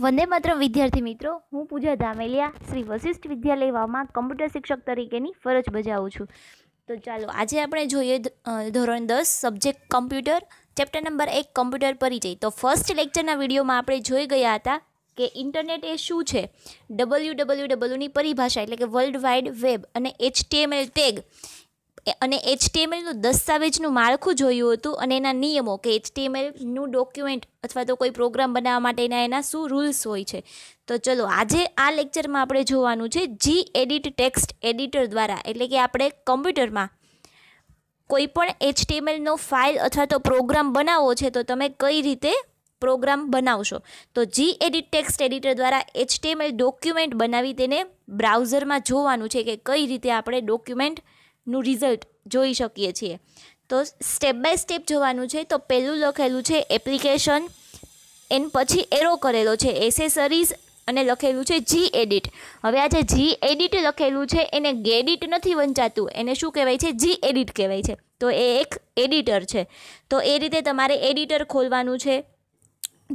વંદે માત્ર વિદ્યાર્થી મિત્રો હું પૂજા ધામેલિયા શ્રી વશિષ્ઠ વિદ્યાલયમાં કમ્પ્યુટર શિક્ષક તરીકેની ફરજ બજાવું છું તો ચાલો આજે આપણે જોઈએ ધોરણ દસ સબ્જેક્ટ કમ્પ્યુટર ચેપ્ટર નંબર એક કમ્પ્યુટર પરિચય તો ફર્સ્ટ લેક્ચરના વિડીયોમાં આપણે જોઈ ગયા હતા કે ઇન્ટરનેટ એ શું છે ડબલ્યુ ડબલ્યુ ડબલ્યુની પરિભાષા એટલે કે વર્લ્ડ વાઇડ વેબ અને એચટીએમએલ ટેગ અને એચટીએમએલનું દસ્તાવેજનું માળખું જોયું હતું અને એના નિયમો કે એચટીએમએલનું ડોક્યુમેન્ટ અથવા તો કોઈ પ્રોગ્રામ બનાવવા માટેના એના શું રૂલ્સ હોય છે તો ચલો આજે આ લેક્ચરમાં આપણે જોવાનું છે જી એડિટ ટેક્સ્ટ એડિટર દ્વારા એટલે કે આપણે કમ્પ્યુટરમાં કોઈપણ એચટીએમએલનો ફાઇલ અથવા તો પ્રોગ્રામ બનાવવો છે તો તમે કઈ રીતે પ્રોગ્રામ બનાવશો તો જી એડિટ ટેક્સ્ટ એડિટર દ્વારા એચટીએમએલ ડોક્યુમેન્ટ બનાવી તેને બ્રાઉઝરમાં જોવાનું છે કે કઈ રીતે આપણે ડોક્યુમેન્ટ નું રિઝલ્ટ જોઈ શકીએ છીએ તો સ્ટેપ બાય સ્ટેપ જોવાનું છે તો પહેલું લખેલું છે એપ્લિકેશન એન પછી એરો કરેલો છે એસેસરીઝ અને લખેલું છે જી એડિટ હવે આ જે જી એડિટ લખેલું છે એને ગેડિટ નથી વંચાતું એને શું કહેવાય છે જી એડિટ કહેવાય છે તો એ એક એડિટર છે તો એ રીતે તમારે એડિટર ખોલવાનું છે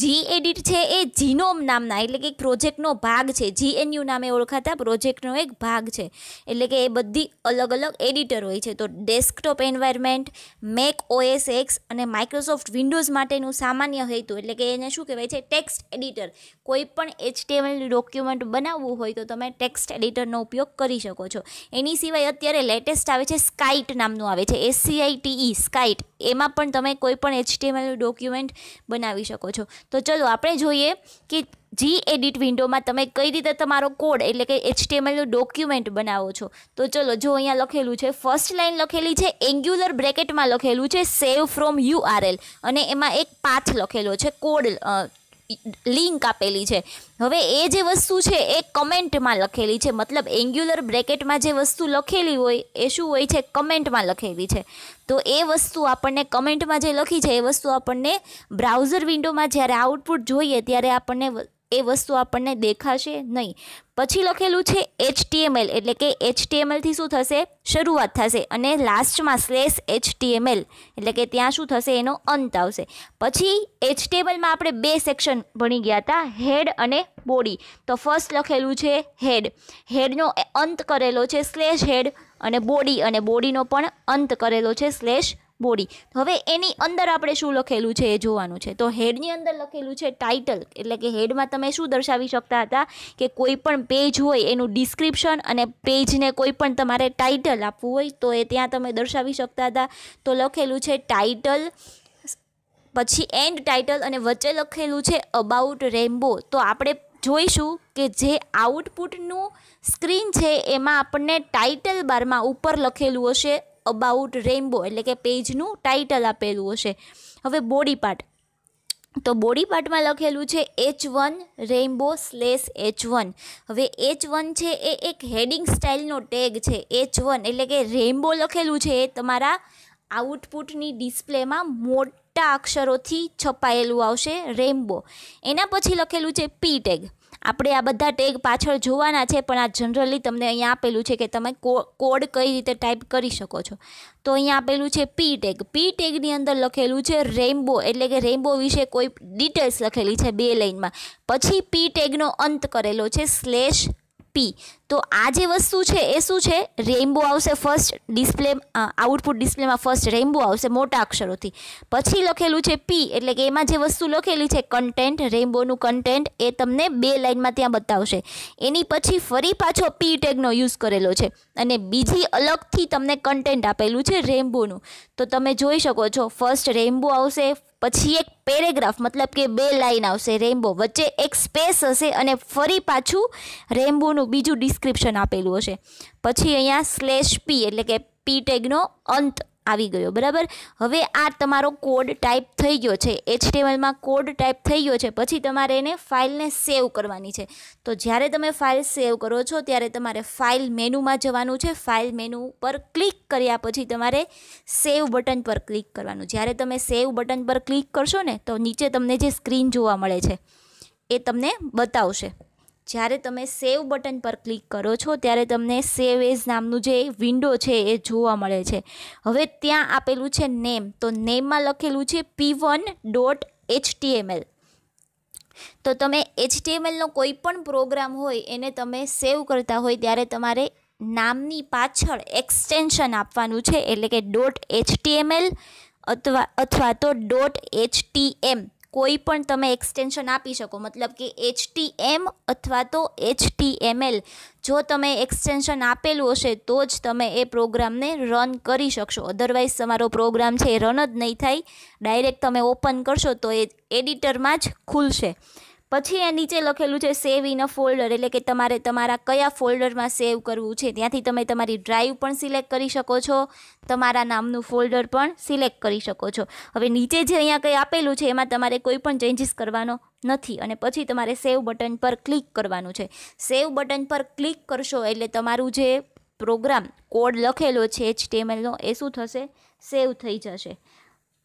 જી એડિટ છે એ જીનોમ નામના એટલે કે એક પ્રોજેક્ટનો ભાગ છે જીએનયુ નામે ઓળખાતા પ્રોજેક્ટનો એક ભાગ છે એટલે કે એ બધી અલગ અલગ એડિટર હોય છે તો desktop environment Mac OS X અને માઇક્રોસોફ્ટ વિન્ડોઝ માટેનું સામાન્ય હેતુ એટલે કે એને શું કહેવાય છે ટેક્સ્ટ એડિટર કોઈ પણ એચટીએમએલ ડોક્યુમેન્ટ બનાવવું હોય તો તમે ટેક્સ્ટ એડિટરનો ઉપયોગ કરી શકો છો એની સિવાય અત્યારે લેટેસ્ટ આવે છે સ્કાઇટ નામનું આવે છે એસસીઆઈટીઈ સ્કાઇટ એમાં પણ તમે કોઈ પણ એચટીએમએલનું ડોક્યુમેન્ટ બનાવી શકો છો તો ચલો આપણે જોઈએ કે જી એડિટ વિન્ડોમાં તમે કઈ રીતે તમારો કોડ એટલે કે એચટીએમએલનું ડોક્યુમેન્ટ બનાવો છો તો ચલો જો અહીંયા લખેલું છે ફર્સ્ટ લાઇન લખેલી છે એન્ગ્યુલર બ્રેકેટમાં લખેલું છે સેવ ફ્રોમ યુઆરએલ અને એમાં એક પાથ લખેલો છે કોડ લિંક આપેલી છે હવે એ જે વસ્તુ છે એ કમેન્ટમાં લખેલી છે મતલબ એંગ્યુલર બ્રેકેટમાં જે વસ્તુ લખેલી હોય એ શું હોય છે કમેન્ટમાં લખેલી છે તો એ વસ્તુ આપણને કમેન્ટમાં જે લખી છે એ વસ્તુ આપણને બ્રાઉઝર વિન્ડોમાં જ્યારે આઉટપુટ જોઈએ ત્યારે આપણને એ વસ્તુ આપણને દેખાશે નહીં પછી લખેલું છે એચટીએમએલ એટલે કે એચટીએમએલથી શું થશે શરૂઆત થશે અને લાસ્ટમાં સ્લેશ એચટીએમએલ એટલે કે ત્યાં શું થશે એનો અંત આવશે પછી એચટીએમએલમાં આપણે બે સેક્શન ભણી ગયા હતા હેડ અને બોડી તો ફર્સ્ટ લખેલું છે હેડ હેડનો અંત કરેલો છે સ્લેશ હેડ અને બોડી અને બોડીનો પણ અંત કરેલો છે સ્લેશ બોડી હવે એની અંદર આપણે શું લખેલું છે એ જોવાનું છે તો હેડની અંદર લખેલું છે ટાઇટલ એટલે કે હેડમાં તમે શું દર્શાવી શકતા હતા કે કોઈ પણ પેજ હોય એનું ડિસ્ક્રિપ્શન અને પેજને કોઈ પણ તમારે ટાઇટલ આપવું હોય તો એ ત્યાં તમે દર્શાવી શકતા હતા તો લખેલું છે ટાઇટલ પછી એન્ડ ટાઇટલ અને વચ્ચે લખેલું છે અબાઉટ રેમ્બો તો આપણે જોઈશું કે જે આઉટપુટનું સ્ક્રીન છે એમાં આપણને ટાઇટલ બારમાં ઉપર લખેલું હશે અબાઉટ રેઇનબો એટલે કે પેજનું ટાઇટલ આપેલું હશે હવે બોડી પાર્ટ તો બોડી પાર્ટમાં લખેલું છે H one rainbow slash H one હવે એચ વન છે એ એક હેડિંગ સ્ટાઇલનો ટેગ છે એચ વન એટલે કે રેઇનબો લખેલું છે એ તમારા આઉટપુટની ડિસ્પ્લેમાં મોટા અક્ષરોથી છપાયેલું આવશે રેઇનબો એના પછી લખેલું છે પી ટેગ આપણે આ બધા ટેગ પાછળ જોવાના છે પણ આ જનરલી તમને અહીંયા આપેલું છે કે તમે કોડ કઈ રીતે ટાઈપ કરી શકો છો તો અહીંયા આપેલું છે પી ટેગ પી ટેગની અંદર લખેલું છે રેઇમ્બો એટલે કે રેઇમ્બો વિશે કોઈ ડિટેલ્સ લખેલી છે બે લાઇનમાં પછી પી ટેગનો અંત કરેલો છે સ્લેશ પી તો આ જે વસ્તુ છે એ શું છે રેઇનબો આવશે ફર્સ્ટ ડિસ્પ્લે આઉટપુટ ડિસ્પ્લેમાં ફર્સ્ટ રેઇનબો આવશે મોટા અક્ષરોથી પછી લખેલું છે પી એટલે કે એમાં જે વસ્તુ લખેલી છે કન્ટેન્ટ રેઇનબોનું કન્ટેન્ટ એ તમને બે લાઇનમાં ત્યાં બતાવશે એની પછી ફરી પાછો પી ટેગનો યુઝ કરેલો છે અને બીજી અલગથી તમને કન્ટેન્ટ આપેલું છે રેઇનબોનું તો તમે જોઈ શકો છો ફર્સ્ટ રેઇનબો આવશે પછી એક પેરેગ્રાફ મતલબ કે બે લાઈન આવશે રેમ્બો વચ્ચે એક સ્પેસ હશે અને ફરી પાછું રેમ્બોનું બીજું ડિસ્ક્રિપ્શન આપેલું હશે પછી અહીંયા સ્લેશ પી એટલે કે પી ટેગનો અંત આવી ગયો બરાબર હવે આ તમારો કોડ ટાઈપ થઈ ગયો છે એચટીએમએલમાં કોડ ટાઈપ થઈ ગયો છે પછી તમારે એને ફાઇલને સેવ કરવાની છે તો જ્યારે તમે ફાઇલ સેવ કરો છો ત્યારે તમારે ફાઇલ મેનુમાં જવાનું છે ફાઇલ મેનુ પર ક્લિક કર્યા પછી તમારે સેવ બટન પર ક્લિક કરવાનું જ્યારે તમે સેવ બટન પર ક્લિક કરશો ને તો નીચે તમને જે સ્ક્રીન જોવા મળે છે એ તમને બતાવશે જ્યારે તમે સેવ બટન પર ક્લિક કરો છો ત્યારે તમને સેવ એઝ નામનું જે વિન્ડો છે એ જોવા મળે છે હવે ત્યાં આપેલું છે નેમ તો નેમમાં લખેલું છે પી વન ડોટ એચટીએમએલ તો તમે એચટીએમએલનો કોઈ પણ પ્રોગ્રામ હોય એને તમે સેવ કરતા હોય ત્યારે તમારે નામની પાછળ એક્સટેન્શન આપવાનું છે એટલે કે ડોટ એચટીએમએલ અથવા અથવા તો ડોટ એચટીએમ કોઈ પણ તમે એક્સટેન્શન આપી શકો મતલબ કે એચટીએમ અથવા તો એચ ટી એચટીએમએલ જો તમે એક્સટેન્શન આપેલું હશે તો જ તમે એ પ્રોગ્રામને રન કરી શકશો અધરવાઇઝ તમારો પ્રોગ્રામ છે એ રન જ નહીં થાય ડાયરેક્ટ તમે ઓપન કરશો તો એ એડિટરમાં જ ખુલશે પછી એ નીચે લખેલું છે સેવ ઇન અ ફોલ્ડર એટલે કે તમારે તમારા કયા ફોલ્ડરમાં સેવ કરવું છે ત્યાંથી તમે તમારી ડ્રાઈવ પણ સિલેક્ટ કરી શકો છો તમારા નામનું ફોલ્ડર પણ સિલેક્ટ કરી શકો છો હવે નીચે જે અહીંયા કંઈ આપેલું છે એમાં તમારે કોઈ પણ ચેન્જીસ કરવાનો નથી અને પછી તમારે સેવ બટન પર ક્લિક કરવાનું છે સેવ બટન પર ક્લિક કરશો એટલે તમારું જે પ્રોગ્રામ કોડ લખેલો છે એચટીએમએલનો એ શું થશે સેવ થઈ જશે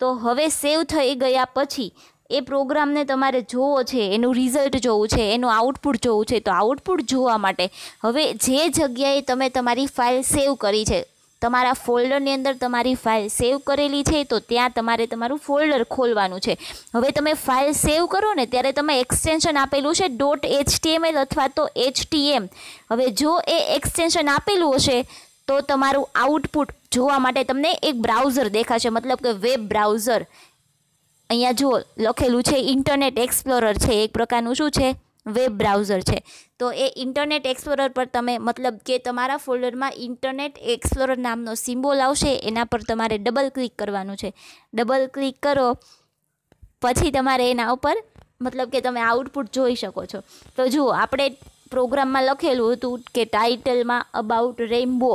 તો હવે સેવ થઈ ગયા પછી એ પ્રોગ્રામને તમારે જોવો છે એનું રિઝલ્ટ જોવું છે એનું આઉટપુટ જોવું છે તો આઉટપુટ જોવા માટે હવે જે જગ્યાએ તમે તમારી ફાઇલ સેવ કરી છે તમારા ફોલ્ડરની અંદર તમારી ફાઇલ સેવ કરેલી છે તો ત્યાં તમારે તમારું ફોલ્ડર ખોલવાનું છે હવે તમે ફાઇલ સેવ કરો ને ત્યારે તમે એક્સટેન્શન આપેલું છે ડોટ એચટીએમએલ અથવા તો એચટીએમ હવે જો એ એક્સટેન્શન આપેલું હશે તો તમારું આઉટપુટ જોવા માટે તમને એક બ્રાઉઝર દેખાશે મતલબ કે વેબ બ્રાઉઝર અહીંયા જો લખેલું છે ઇન્ટરનેટ એક્સપ્લોરર છે એક પ્રકારનું શું છે વેબ બ્રાઉઝર છે તો એ ઇન્ટરનેટ એક્સપ્લોરર પર તમે મતલબ કે તમારા ફોલ્ડરમાં ઇન્ટરનેટ એક્સપ્લોરર નામનો સિમ્બોલ આવશે એના પર તમારે ડબલ ક્લિક કરવાનું છે ડબલ ક્લિક કરો પછી તમારે એના ઉપર મતલબ કે તમે આઉટપુટ જોઈ શકો છો તો જુઓ આપણે પ્રોગ્રામમાં લખેલું હતું કે ટાઇટલમાં અબાઉટ રેઇનબો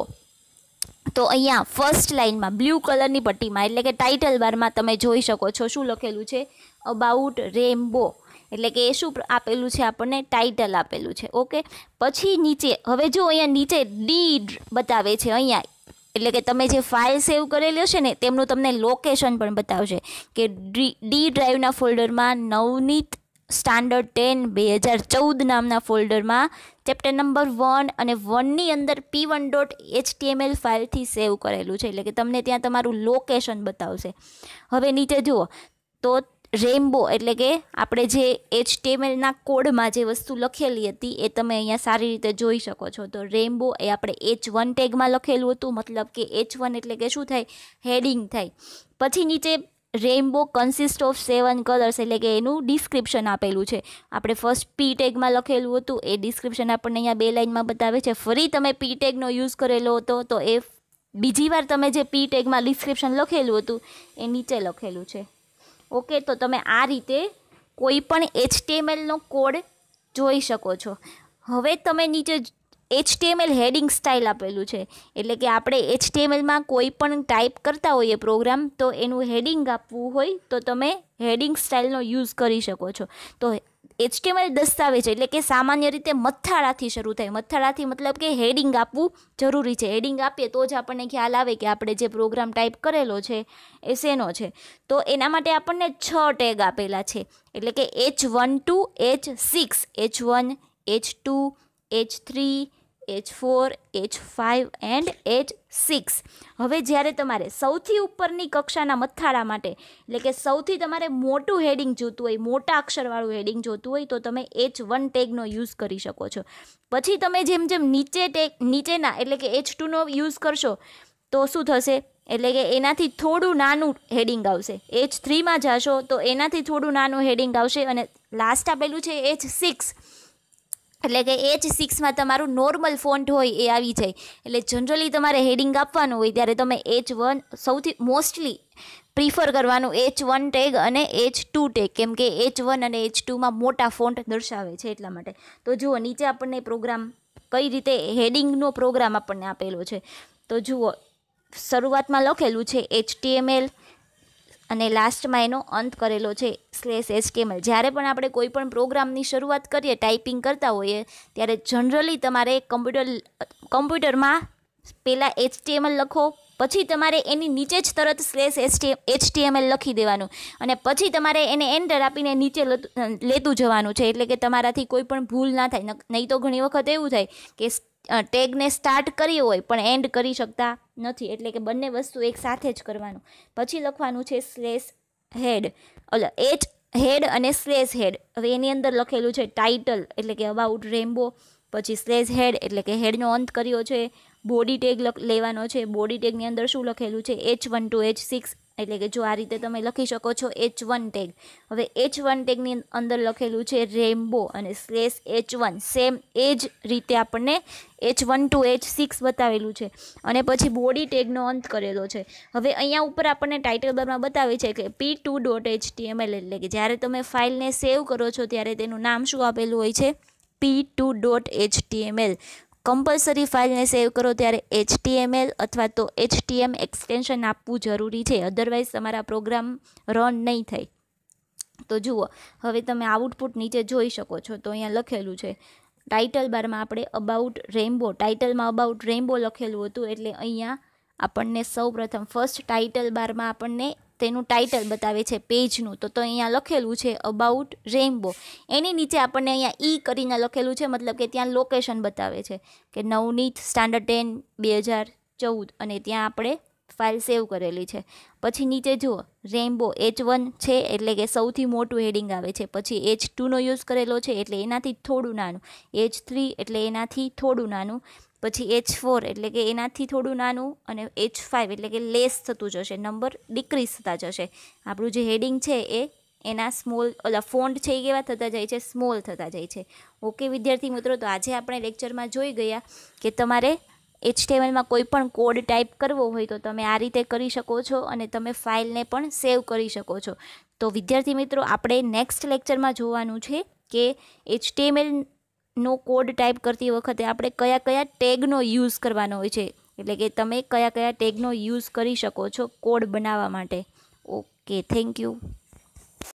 તો અહીંયા ફર્સ્ટ લાઇનમાં બ્લુ કલરની પટ્ટીમાં એટલે કે ટાઇટલ બારમાં તમે જોઈ શકો છો શું લખેલું છે અબાઉટ રેમ્બો એટલે કે એ શું આપેલું છે આપણને ટાઇટલ આપેલું છે ઓકે પછી નીચે હવે જો અહીંયા નીચે ડી બતાવે છે અહીંયા એટલે કે તમે જે ફાઇલ સેવ કરેલી હશે ને તેમનું તમને લોકેશન પણ બતાવશે કે ડી ડ્રાઈવના ફોલ્ડરમાં નવનીત સ્ટાન્ડર્ડ ટેન બે હજાર ચૌદ નામના ફોલ્ડરમાં ચેપ્ટર નંબર વન અને વનની અંદર પી વન ડોટ એચટીએમએલ ફાઇલથી સેવ કરેલું છે એટલે કે તમને ત્યાં તમારું લોકેશન બતાવશે હવે નીચે જુઓ તો રેમ્બો એટલે કે આપણે જે એચટીએમએલના કોડમાં જે વસ્તુ લખેલી હતી એ તમે અહીંયા સારી રીતે જોઈ શકો છો તો રેમ્બો એ આપણે એચ વન ટેગમાં લખેલું હતું મતલબ કે એચ વન એટલે કે શું થાય હેડિંગ થાય પછી નીચે rainbow consist of seven colours એટલે કે એનું ડિસ્ક્રિપ્શન આપેલું છે આપણે ફર્સ્ટ પી ટેગમાં લખેલું હતું એ ડિસ્ક્રિપ્શન આપણને અહીંયા બે લાઇનમાં બતાવે છે ફરી તમે પી ટેગનો યુઝ કરેલો હતો તો એ બીજી વાર તમે જે પી ટેગમાં ડિસ્ક્રિપ્શન લખેલું હતું એ નીચે લખેલું છે ઓકે તો તમે આ રીતે કોઈ પણ એચટીએમએલનો કોડ જોઈ શકો છો હવે તમે નીચે એચટીએમએલ હેડિંગ સ્ટાઇલ આપેલું છે એટલે કે આપણે એચટીએમએલમાં કોઈ પણ ટાઈપ કરતા હોઈએ પ્રોગ્રામ તો એનું હેડિંગ આપવું હોય તો તમે હેડિંગ સ્ટાઇલનો યુઝ કરી શકો છો તો એચટીએમએલ દસ્તાવેજ એટલે કે સામાન્ય રીતે મથાળાથી શરૂ થાય મથાળાથી મતલબ કે હેડિંગ આપવું જરૂરી છે હેડિંગ આપીએ તો જ આપણને ખ્યાલ આવે કે આપણે જે પ્રોગ્રામ ટાઈપ કરેલો છે એ શેનો છે તો એના માટે આપણને છ ટેગ આપેલા છે એટલે કે H one to H six H one H two H three H four H five and H six હવે જ્યારે તમારે સૌથી ઉપરની કક્ષાના મથાળા માટે એટલે કે સૌથી તમારે મોટું હેડિંગ જોતું હોય મોટા અક્ષરવાળું હેડિંગ જોતું હોય તો તમે એચ વન ટેગનો યુઝ કરી શકો છો પછી તમે જેમ જેમ નીચે ટેગ નીચેના એટલે કે એચ ટુનો યુઝ કરશો તો શું થશે એટલે કે એનાથી થોડું નાનું હેડિંગ આવશે એચ થ્રીમાં જશો તો એનાથી થોડું નાનું હેડિંગ આવશે અને લાસ્ટ આપેલું છે એચ સિક્સ એટલે કે એચ સિક્સમાં તમારું નોર્મલ ફોન્ટ હોય એ આવી જાય એટલે જનરલી તમારે હેડિંગ આપવાનું હોય ત્યારે તમે એચ વન સૌથી મોસ્ટલી પ્રિફર કરવાનું એચ વન ટેગ અને એચ ટુ ટેગ કેમ કે એચ વન અને એચ ટુમાં મોટા ફોન્ટ દર્શાવે છે એટલા માટે તો જુઓ નીચે આપણને પ્રોગ્રામ કઈ રીતે હેડિંગનો પ્રોગ્રામ આપણને આપેલો છે તો જુઓ શરૂઆતમાં લખેલું છે એચટીએમએલ ટીએમએલ અને લાસ્ટમાં એનો અંત કરેલો છે સ્લેશ એચટીએમએલ જ્યારે પણ આપણે કોઈપણ પ્રોગ્રામની શરૂઆત કરીએ ટાઈપિંગ કરતા હોઈએ ત્યારે જનરલી તમારે કમ્પ્યુટર કમ્પ્યુટરમાં પહેલાં એચટીએમએલ લખો પછી તમારે એની નીચે જ તરત સ્લેશ એચટીએમએલ લખી દેવાનું અને પછી તમારે એને એન્ટર આપીને નીચે લેતું જવાનું છે એટલે કે તમારાથી કોઈ પણ ભૂલ ના થાય નહીં તો ઘણી વખત એવું થાય કે ટેગને સ્ટાર્ટ કરી હોય પણ એન્ડ કરી શકતા નથી એટલે કે બંને વસ્તુ એક સાથે જ કરવાનું પછી લખવાનું છે સ્લેશ હેડ એટલે એચ હેડ અને સ્લેશ હેડ હવે એની અંદર લખેલું છે ટાઇટલ એટલે કે અબાઉટ રેમ્બો પછી સ્લેશ હેડ એટલે કે હેડનો અંત કર્યો છે બોડી ટેગ લેવાનો છે બોડી ટેગની અંદર શું લખેલું છે H one to H six એટલે કે જો આ રીતે તમે લખી શકો છો એચ વન ટેગ હવે એચ વન ટેગની અંદર લખેલું છે રેમ્બો અને સ્લેસ એચ વન સેમ એ જ રીતે આપણને H one to H six બતાવેલું છે અને પછી બોડી ટેગનો અંત કરેલો છે હવે અહીંયા ઉપર આપણને ટાઇટલ બારમાં બતાવે છે કે P two dot H T HTML એટલે કે જ્યારે તમે ફાઇલને સેવ કરો છો ત્યારે તેનું નામ શું આપેલું હોય છે P two dot HTML compulsory ફાઇલને સેવ કરો ત્યારે એચટીએમએલ અથવા તો એચટીએમ એક્સટેન્શન આપવું જરૂરી છે અદરવાઇઝ તમારા પ્રોગ્રામ રન નહીં થાય તો જુઓ હવે તમે આઉટપુટ નીચે જોઈ શકો છો તો અહીંયા લખેલું છે ટાઇટલ બારમાં આપણે અબાઉટ રેમ્બો ટાઇટલમાં અબાઉટ રેમ્બો લખેલું હતું એટલે અહીંયા આપણને સૌપ્રથમ ફર્સ્ટ ટાઇટલ બારમાં આપણને તેનું ટાઇટલ બતાવે છે પેજનું તો તો અહીંયા લખેલું છે અબાઉટ રેઇનબો એની નીચે આપણને અહીંયા ઈ કરીને લખેલું છે મતલબ કે ત્યાં લોકેશન બતાવે છે કે નવનીત સ્ટાન્ડર્ડ ટેન બે હજાર ચૌદ અને ત્યાં આપણે ફાઇલ સેવ કરેલી છે પછી નીચે જુઓ રેમ્બો એચ વન છે એટલે કે સૌથી મોટું હેડિંગ આવે છે પછી એચ ટુનો યુઝ કરેલો છે એટલે એનાથી થોડું નાનું એચ થ્રી એટલે એનાથી થોડું નાનું પછી એચ ફોર એટલે કે એનાથી થોડું નાનું અને એચ ફાઇવ એટલે કે લેસ થતું જશે નંબર ડિક્રીઝ થતા જશે આપણું જે હેડિંગ છે એ એના સ્મોલ ઓલા ફોન્ટ છે એ કેવા થતા જાય છે સ્મોલ થતા જાય છે ઓકે વિદ્યાર્થી મિત્રો તો આજે આપણે લેક્ચરમાં જોઈ ગયા કે તમારે એચ એચટીએમએલમાં કોઈ પણ કોડ ટાઈપ કરવો હોય તો તમે આ રીતે કરી શકો છો અને તમે ફાઇલને પણ સેવ કરી શકો છો તો વિદ્યાર્થી મિત્રો આપણે નેક્સ્ટ લેક્ચરમાં જોવાનું છે કે એચટીએમએલ નો કોડ ટાઈપ કરતી વખતે આપણે કયા કયા ટેગનો યુઝ કરવાનો હોય છે એટલે કે તમે કયા કયા ટેગનો યુઝ કરી શકો છો કોડ બનાવવા માટે ઓકે થેન્ક યુ